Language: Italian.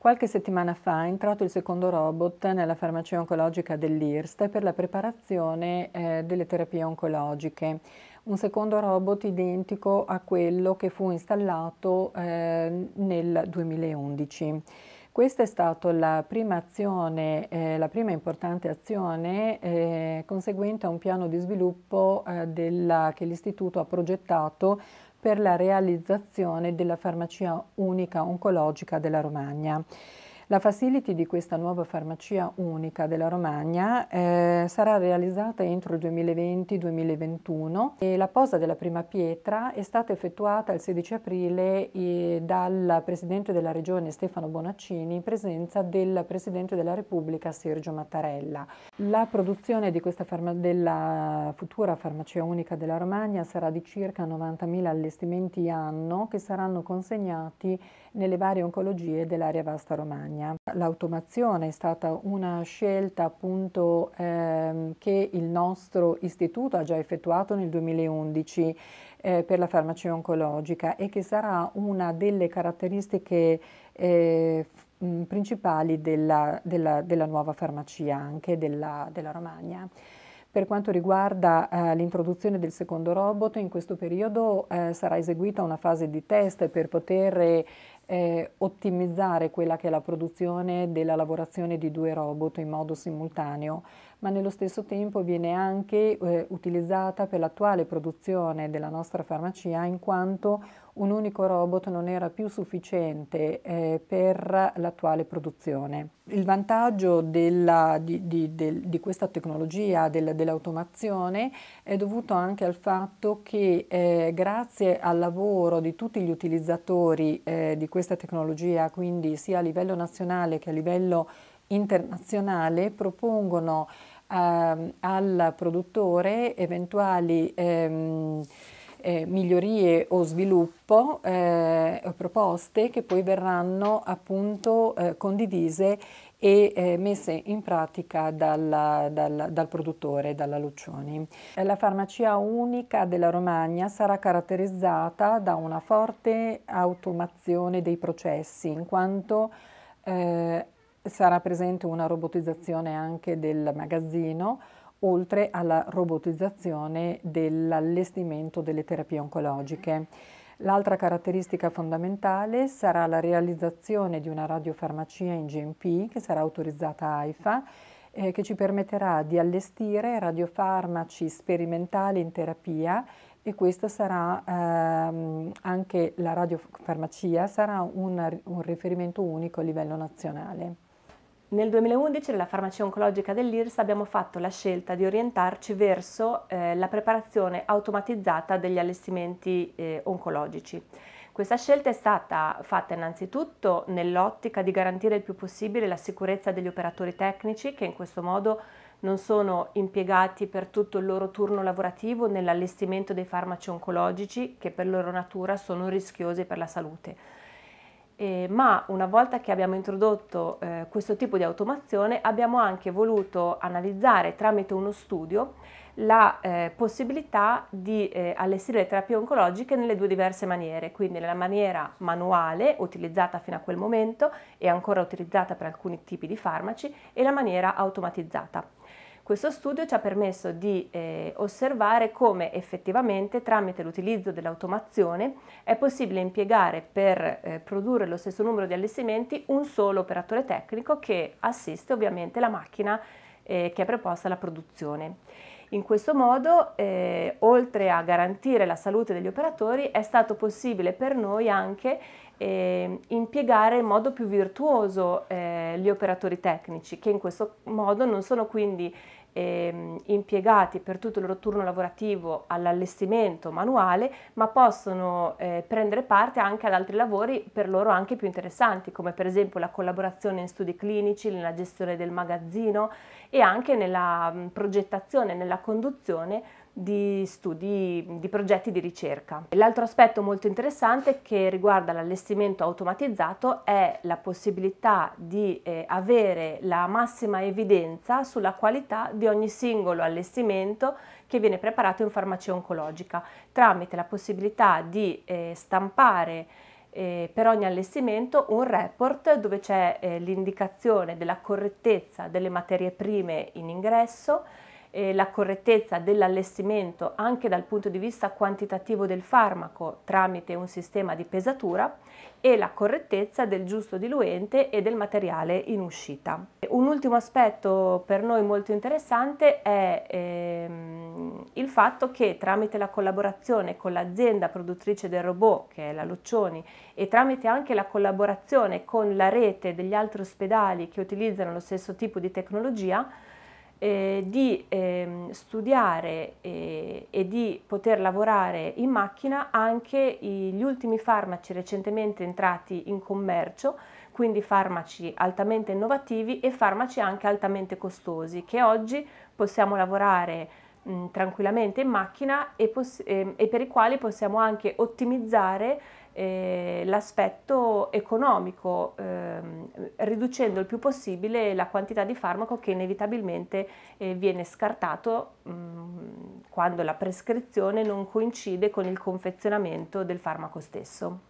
Qualche settimana fa è entrato il secondo robot nella farmacia oncologica dell'IRST per la preparazione eh, delle terapie oncologiche. Un secondo robot identico a quello che fu installato eh, nel 2011. Questa è stata la prima azione, eh, la prima importante azione eh, conseguente a un piano di sviluppo eh, della, che l'Istituto ha progettato per la realizzazione della farmacia unica oncologica della Romagna. La facility di questa nuova farmacia unica della Romagna eh, sarà realizzata entro il 2020-2021 e la posa della prima pietra è stata effettuata il 16 aprile eh, dal Presidente della Regione Stefano Bonaccini in presenza del Presidente della Repubblica Sergio Mattarella. La produzione farma della futura farmacia unica della Romagna sarà di circa 90.000 allestimenti anno che saranno consegnati nelle varie oncologie dell'area vasta Romagna. Spagna. L'automazione è stata una scelta appunto ehm, che il nostro istituto ha già effettuato nel 2011 eh, per la farmacia oncologica e che sarà una delle caratteristiche eh, mm, principali della, della, della, nuova farmacia anche della, della Romagna. Per quanto riguarda eh, l'introduzione del secondo robot, in questo periodo eh, sarà eseguita una fase di test per poter eh, ottimizzare quella che è la produzione della lavorazione di due robot in modo simultaneo, ma nello stesso tempo viene anche eh, utilizzata per l'attuale produzione della nostra farmacia in quanto un unico robot non era più sufficiente eh, per l'attuale produzione. Il vantaggio della, di, di, del, di, questa tecnologia del, dell'automazione è dovuto anche al fatto che eh, grazie al lavoro di tutti gli utilizzatori eh, di questa questa tecnologia, quindi sia a livello nazionale che a livello internazionale, propongono eh, al produttore eventuali ehm, eh, migliorie o sviluppo, eh, proposte che poi verranno appunto eh, condivise e eh, messe in pratica dalla, dal, dal, produttore, dalla Luccioni. Eh, la farmacia unica della Romagna sarà caratterizzata da una forte automazione dei processi, in quanto eh, sarà presente una robotizzazione anche del magazzino, oltre alla robotizzazione dell'allestimento delle terapie oncologiche. L'altra caratteristica fondamentale sarà la realizzazione di una radiofarmacia in GMP che sarà autorizzata a AIFA eh, che ci permetterà di allestire radiofarmaci sperimentali in terapia e questa sarà ehm, anche la radiofarmacia sarà un, un riferimento unico a livello nazionale. Nel 2011 nella farmacia oncologica dell'IRS abbiamo fatto la scelta di orientarci verso eh, la preparazione automatizzata degli allestimenti eh, oncologici. Questa scelta è stata fatta innanzitutto nell'ottica di garantire il più possibile la sicurezza degli operatori tecnici che in questo modo non sono impiegati per tutto il loro turno lavorativo nell'allestimento dei farmaci oncologici che per loro natura sono rischiosi per la salute eh, ma una volta che abbiamo introdotto eh, questo tipo di automazione abbiamo anche voluto analizzare tramite uno studio la eh, possibilità di eh, allestire le terapie oncologiche nelle due diverse maniere, quindi nella maniera manuale utilizzata fino a quel momento e ancora utilizzata per alcuni tipi di farmaci e la maniera automatizzata. Questo studio ci ha permesso di eh, osservare come effettivamente tramite l'utilizzo dell'automazione è possibile impiegare per eh, produrre lo stesso numero di allestimenti un solo operatore tecnico che assiste ovviamente la macchina eh, che è preposta alla produzione. In questo modo, eh, oltre a garantire la salute degli operatori, è stato possibile per noi anche eh, impiegare in modo più virtuoso eh, gli operatori tecnici, che in questo modo non sono quindi eh, impiegati per tutto il loro turno lavorativo all'allestimento manuale, ma possono eh, prendere parte anche ad altri lavori per loro anche più interessanti, come per esempio la collaborazione in studi clinici, nella gestione del magazzino e anche nella mh, mm, progettazione, nella conduzione di studi, di progetti di ricerca. L'altro aspetto molto interessante che riguarda l'allestimento automatizzato è la possibilità di eh, avere la massima evidenza sulla qualità di ogni singolo allestimento che viene preparato in farmacia oncologica tramite la possibilità di eh, stampare eh, per ogni allestimento un report dove c'è eh, l'indicazione della correttezza delle materie prime in ingresso eh, la correttezza dell'allestimento anche dal punto di vista quantitativo del farmaco tramite un sistema di pesatura e la correttezza del giusto diluente e del materiale in uscita. Un ultimo aspetto per noi molto interessante è ehm, il fatto che tramite la collaborazione con l'azienda produttrice del robot, che è la Luccioni, e tramite anche la collaborazione con la rete degli altri ospedali che utilizzano lo stesso tipo di tecnologia, eh, di eh, studiare eh, e di poter lavorare in macchina anche gli ultimi farmaci recentemente entrati in commercio, quindi farmaci altamente innovativi e farmaci anche altamente costosi che oggi possiamo lavorare mh, tranquillamente in macchina e, e, ehm, e per i quali possiamo anche ottimizzare eh, l'aspetto economico, ehm, riducendo il più possibile la quantità di farmaco che inevitabilmente eh, viene scartato mh, mm, quando la prescrizione non coincide con il confezionamento del farmaco stesso.